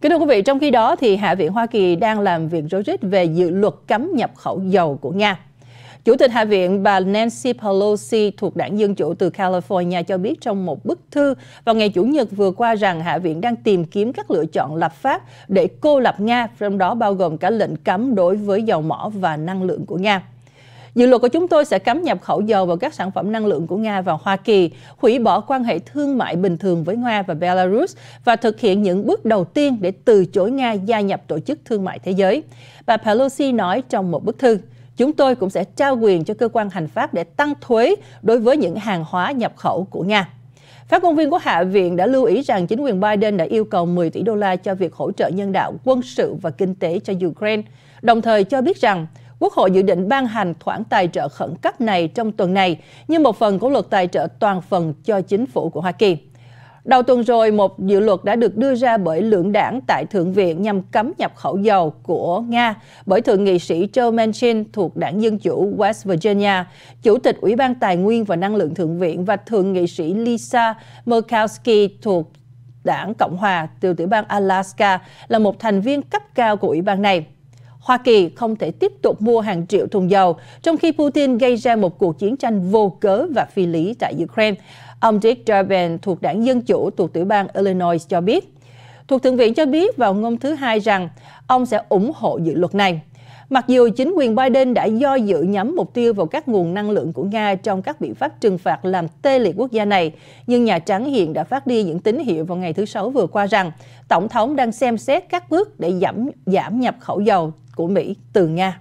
Kính thưa quý vị, trong khi đó thì Hạ viện Hoa Kỳ đang làm việc rối rít về dự luật cấm nhập khẩu dầu của Nga. Chủ tịch Hạ viện bà Nancy Pelosi thuộc đảng Dân Chủ từ California cho biết trong một bức thư vào ngày Chủ nhật vừa qua rằng Hạ viện đang tìm kiếm các lựa chọn lập pháp để cô lập Nga, trong đó bao gồm cả lệnh cấm đối với dầu mỏ và năng lượng của Nga. Dự luật của chúng tôi sẽ cấm nhập khẩu dầu và các sản phẩm năng lượng của Nga vào Hoa Kỳ, hủy bỏ quan hệ thương mại bình thường với Nga và Belarus và thực hiện những bước đầu tiên để từ chối Nga gia nhập Tổ chức Thương mại Thế giới. Bà Pelosi nói trong một bức thư. Chúng tôi cũng sẽ trao quyền cho cơ quan hành pháp để tăng thuế đối với những hàng hóa nhập khẩu của Nga. Phát ngôn viên của Hạ viện đã lưu ý rằng chính quyền Biden đã yêu cầu 10 tỷ đô la cho việc hỗ trợ nhân đạo, quân sự và kinh tế cho Ukraine, đồng thời cho biết rằng Quốc hội dự định ban hành khoản tài trợ khẩn cấp này trong tuần này như một phần của luật tài trợ toàn phần cho chính phủ của Hoa Kỳ. Đầu tuần rồi, một dự luật đã được đưa ra bởi lưỡng đảng tại Thượng viện nhằm cấm nhập khẩu dầu của Nga bởi Thượng nghị sĩ Joe Manchin thuộc đảng Dân Chủ West Virginia, Chủ tịch Ủy ban Tài nguyên và Năng lượng Thượng viện và Thượng nghị sĩ Lisa Murkowski thuộc đảng Cộng Hòa từ tiểu bang Alaska là một thành viên cấp cao của ủy ban này. Hoa Kỳ không thể tiếp tục mua hàng triệu thùng dầu, trong khi Putin gây ra một cuộc chiến tranh vô cớ và phi lý tại Ukraine. Ông Dick Durbin thuộc đảng Dân Chủ thuộc tiểu bang Illinois cho biết. Thuộc Thượng viện cho biết vào ngôn thứ Hai rằng ông sẽ ủng hộ dự luật này. Mặc dù chính quyền Biden đã do dự nhắm mục tiêu vào các nguồn năng lượng của Nga trong các biện pháp trừng phạt làm tê liệt quốc gia này, nhưng Nhà Trắng hiện đã phát đi những tín hiệu vào ngày thứ Sáu vừa qua rằng Tổng thống đang xem xét các bước để giảm, giảm nhập khẩu dầu của Mỹ từ Nga.